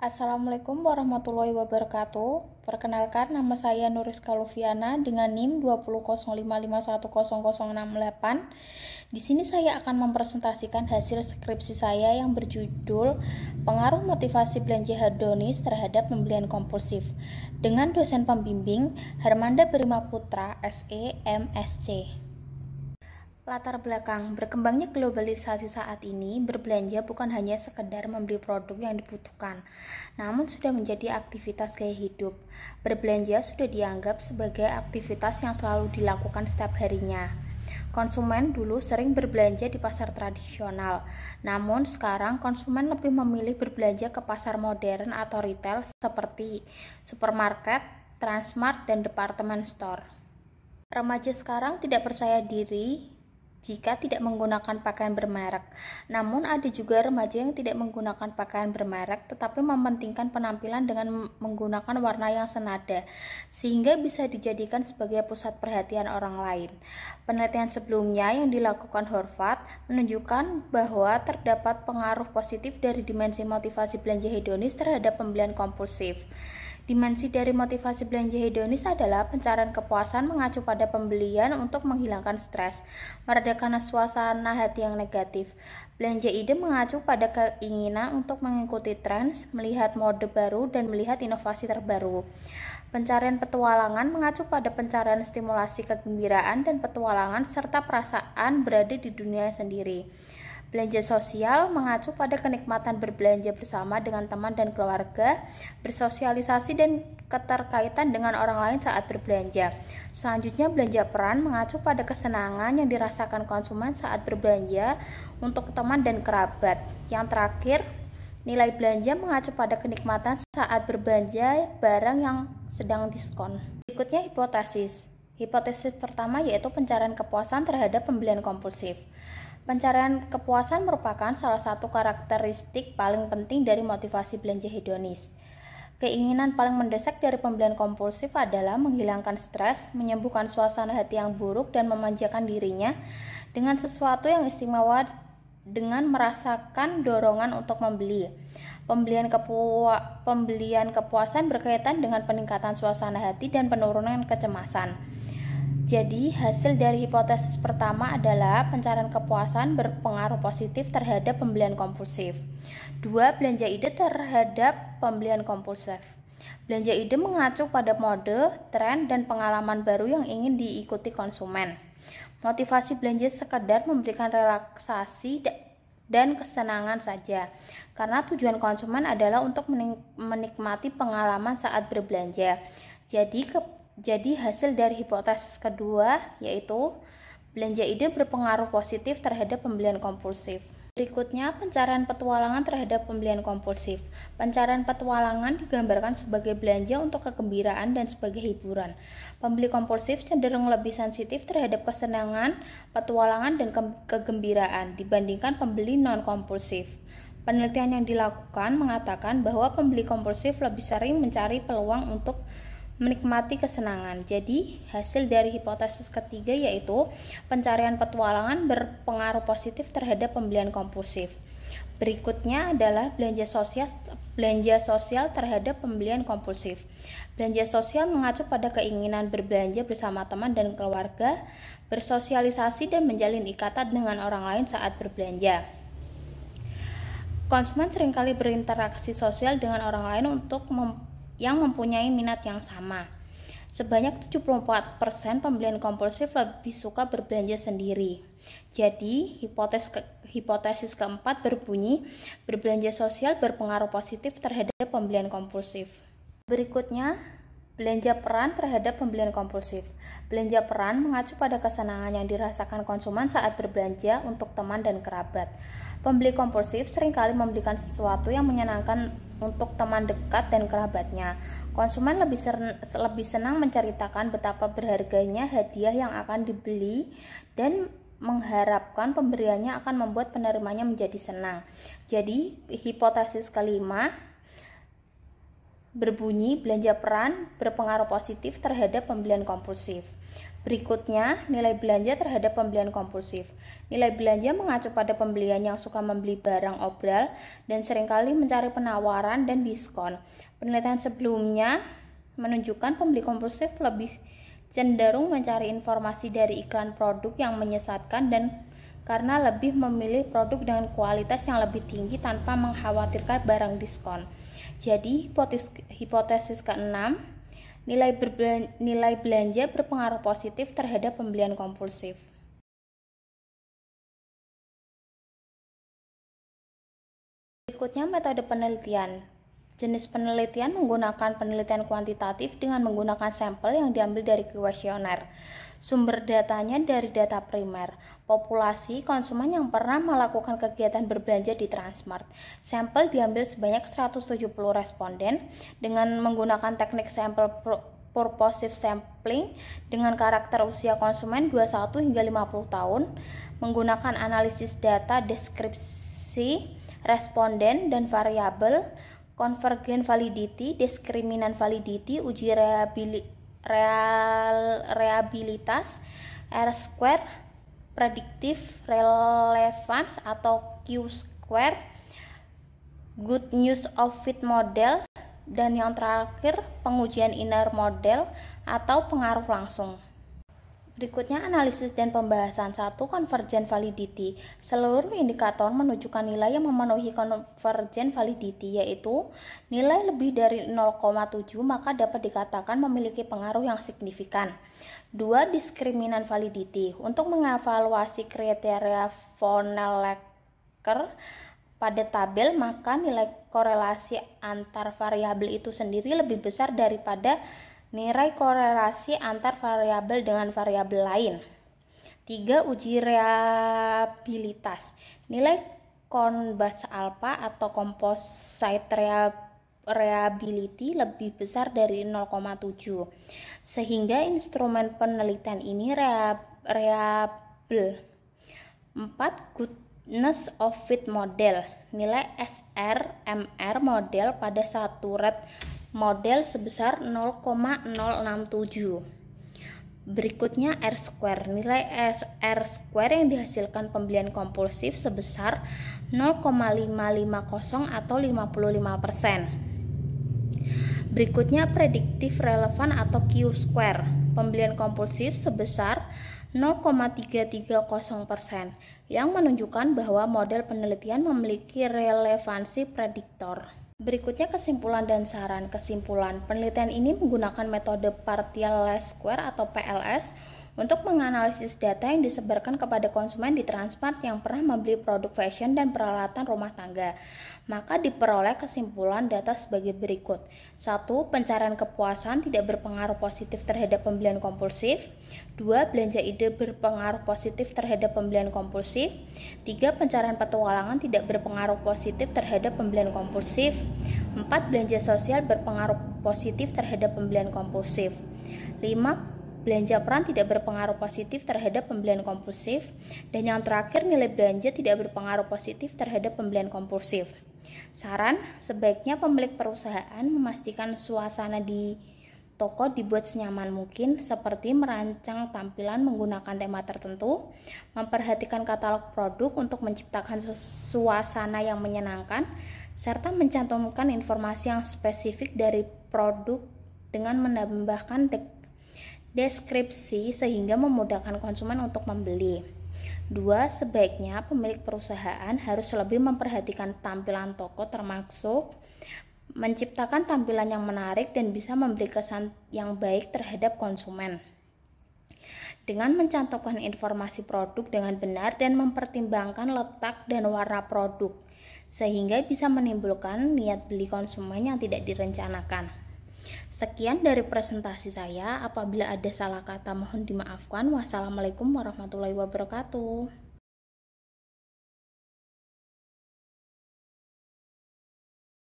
Assalamualaikum warahmatullahi wabarakatuh. Perkenalkan nama saya Nuris Kaluviana dengan NIM 20055100068. Di sini saya akan mempresentasikan hasil skripsi saya yang berjudul Pengaruh Motivasi Belanja Hedonis terhadap Pembelian Kompulsif dengan dosen pembimbing Hermanda Berima Putra SE Latar belakang berkembangnya globalisasi saat ini berbelanja bukan hanya sekedar membeli produk yang dibutuhkan, namun sudah menjadi aktivitas gaya hidup. Berbelanja sudah dianggap sebagai aktivitas yang selalu dilakukan setiap harinya. Konsumen dulu sering berbelanja di pasar tradisional, namun sekarang konsumen lebih memilih berbelanja ke pasar modern atau retail seperti supermarket, Transmart, dan department store. Remaja sekarang tidak percaya diri jika tidak menggunakan pakaian bermerek. Namun ada juga remaja yang tidak menggunakan pakaian bermerek tetapi mementingkan penampilan dengan menggunakan warna yang senada sehingga bisa dijadikan sebagai pusat perhatian orang lain. Penelitian sebelumnya yang dilakukan Horvat menunjukkan bahwa terdapat pengaruh positif dari dimensi motivasi belanja hedonis terhadap pembelian kompulsif. Dimensi dari motivasi belanja hedonis adalah pencarian kepuasan mengacu pada pembelian untuk menghilangkan stres, meredakan suasana hati yang negatif. Belanja ide mengacu pada keinginan untuk mengikuti tren, melihat mode baru, dan melihat inovasi terbaru. Pencarian petualangan mengacu pada pencarian stimulasi kegembiraan dan petualangan serta perasaan berada di dunia sendiri. Belanja sosial mengacu pada kenikmatan berbelanja bersama dengan teman dan keluarga, bersosialisasi dan keterkaitan dengan orang lain saat berbelanja. Selanjutnya, belanja peran mengacu pada kesenangan yang dirasakan konsumen saat berbelanja untuk teman dan kerabat. Yang terakhir, nilai belanja mengacu pada kenikmatan saat berbelanja barang yang sedang diskon. Berikutnya hipotesis. Hipotesis pertama yaitu pencarian kepuasan terhadap pembelian kompulsif. Pencarian kepuasan merupakan salah satu karakteristik paling penting dari motivasi belanja hedonis. Keinginan paling mendesak dari pembelian kompulsif adalah menghilangkan stres, menyembuhkan suasana hati yang buruk, dan memanjakan dirinya dengan sesuatu yang istimewa dengan merasakan dorongan untuk membeli. Pembelian, kepua pembelian kepuasan berkaitan dengan peningkatan suasana hati dan penurunan kecemasan. Jadi, hasil dari hipotesis pertama adalah pencarian kepuasan berpengaruh positif terhadap pembelian kompulsif. Dua, belanja ide terhadap pembelian kompulsif. Belanja ide mengacu pada mode, tren, dan pengalaman baru yang ingin diikuti konsumen. Motivasi belanja sekedar memberikan relaksasi dan kesenangan saja. Karena tujuan konsumen adalah untuk menikmati pengalaman saat berbelanja. Jadi jadi hasil dari hipotesis kedua yaitu belanja ide berpengaruh positif terhadap pembelian kompulsif. Berikutnya, pencarian petualangan terhadap pembelian kompulsif. Pencarian petualangan digambarkan sebagai belanja untuk kegembiraan dan sebagai hiburan. Pembeli kompulsif cenderung lebih sensitif terhadap kesenangan, petualangan, dan ke kegembiraan dibandingkan pembeli non-kompulsif. Penelitian yang dilakukan mengatakan bahwa pembeli kompulsif lebih sering mencari peluang untuk menikmati kesenangan. Jadi, hasil dari hipotesis ketiga yaitu pencarian petualangan berpengaruh positif terhadap pembelian kompulsif. Berikutnya adalah belanja sosial belanja sosial terhadap pembelian kompulsif. Belanja sosial mengacu pada keinginan berbelanja bersama teman dan keluarga, bersosialisasi dan menjalin ikatan dengan orang lain saat berbelanja. Konsumen seringkali berinteraksi sosial dengan orang lain untuk yang mempunyai minat yang sama. Sebanyak 74% pembelian kompulsif lebih suka berbelanja sendiri. Jadi, hipotes ke, hipotesis keempat berbunyi berbelanja sosial berpengaruh positif terhadap pembelian kompulsif. Berikutnya, Belanja peran terhadap pembelian kompulsif. Belanja peran mengacu pada kesenangan yang dirasakan konsumen saat berbelanja untuk teman dan kerabat. Pembeli kompulsif seringkali membelikan sesuatu yang menyenangkan untuk teman dekat dan kerabatnya. Konsumen lebih, lebih senang menceritakan betapa berharganya hadiah yang akan dibeli dan mengharapkan pemberiannya akan membuat penerimanya menjadi senang. Jadi, hipotesis kelima berbunyi belanja peran berpengaruh positif terhadap pembelian kompulsif. Berikutnya, nilai belanja terhadap pembelian kompulsif. Nilai belanja mengacu pada pembelian yang suka membeli barang obral dan seringkali mencari penawaran dan diskon. Penelitian sebelumnya menunjukkan pembeli kompulsif lebih cenderung mencari informasi dari iklan produk yang menyesatkan dan karena lebih memilih produk dengan kualitas yang lebih tinggi tanpa mengkhawatirkan barang diskon. Jadi, hipotesis, hipotesis keenam, nilai, nilai belanja berpengaruh positif terhadap pembelian kompulsif. Berikutnya metode penelitian. Jenis penelitian menggunakan penelitian kuantitatif dengan menggunakan sampel yang diambil dari kuesioner. Sumber datanya dari data primer, populasi konsumen yang pernah melakukan kegiatan berbelanja di Transmart. Sampel diambil sebanyak 170 responden dengan menggunakan teknik sampel purposive sampling dengan karakter usia konsumen 21 hingga 50 tahun menggunakan analisis data deskripsi responden dan variabel convergent validity, discriminant validity, uji reliability real reabilitas R square predictive relevance atau Q square good news of fit model dan yang terakhir pengujian inner model atau pengaruh langsung Berikutnya analisis dan pembahasan satu konvergen validity. Seluruh indikator menunjukkan nilai yang memenuhi konvergen validity yaitu nilai lebih dari 0,7 maka dapat dikatakan memiliki pengaruh yang signifikan. Dua diskriminan validity. Untuk mengevaluasi kriteria von Lecker pada tabel maka nilai korelasi antar variabel itu sendiri lebih besar daripada Nilai korelasi antar variabel dengan variabel lain. 3. Uji reabilitas. Nilai konvers alfa atau composite reliability lebih besar dari 0,7 sehingga instrumen penelitian ini reliable 4 goodness of fit model nilai SRMR model pada satu rep model sebesar 0,067. Berikutnya R square. Nilai R square yang dihasilkan pembelian kompulsif sebesar 0,550 atau 55%. Berikutnya prediktif relevan atau Q square. Pembelian kompulsif sebesar 0,330% persen yang menunjukkan bahwa model penelitian memiliki relevansi prediktor. Berikutnya kesimpulan dan saran. Kesimpulan, penelitian ini menggunakan metode partial least square atau PLS untuk menganalisis data yang disebarkan kepada konsumen di Transmart yang pernah membeli produk fashion dan peralatan rumah tangga. Maka diperoleh kesimpulan data sebagai berikut. 1. Pencarian kepuasan tidak berpengaruh positif terhadap pembelian kompulsif. 2. Belanja ide berpengaruh positif terhadap pembelian kompulsif. 3. Pencarian petualangan tidak berpengaruh positif terhadap pembelian kompulsif. 4. Belanja sosial berpengaruh positif terhadap pembelian kompulsif. 5 belanja peran tidak berpengaruh positif terhadap pembelian kompulsif, dan yang terakhir nilai belanja tidak berpengaruh positif terhadap pembelian kompulsif. Saran, sebaiknya pemilik perusahaan memastikan suasana di toko dibuat senyaman mungkin seperti merancang tampilan menggunakan tema tertentu, memperhatikan katalog produk untuk menciptakan suasana yang menyenangkan, serta mencantumkan informasi yang spesifik dari produk dengan menambahkan deskripsi sehingga memudahkan konsumen untuk membeli. Dua, sebaiknya pemilik perusahaan harus lebih memperhatikan tampilan toko termasuk menciptakan tampilan yang menarik dan bisa memberi kesan yang baik terhadap konsumen. Dengan mencantumkan informasi produk dengan benar dan mempertimbangkan letak dan warna produk, sehingga bisa menimbulkan niat beli konsumen yang tidak direncanakan. Sekian dari presentasi saya. Apabila ada salah kata, mohon dimaafkan. Wassalamualaikum warahmatullahi wabarakatuh.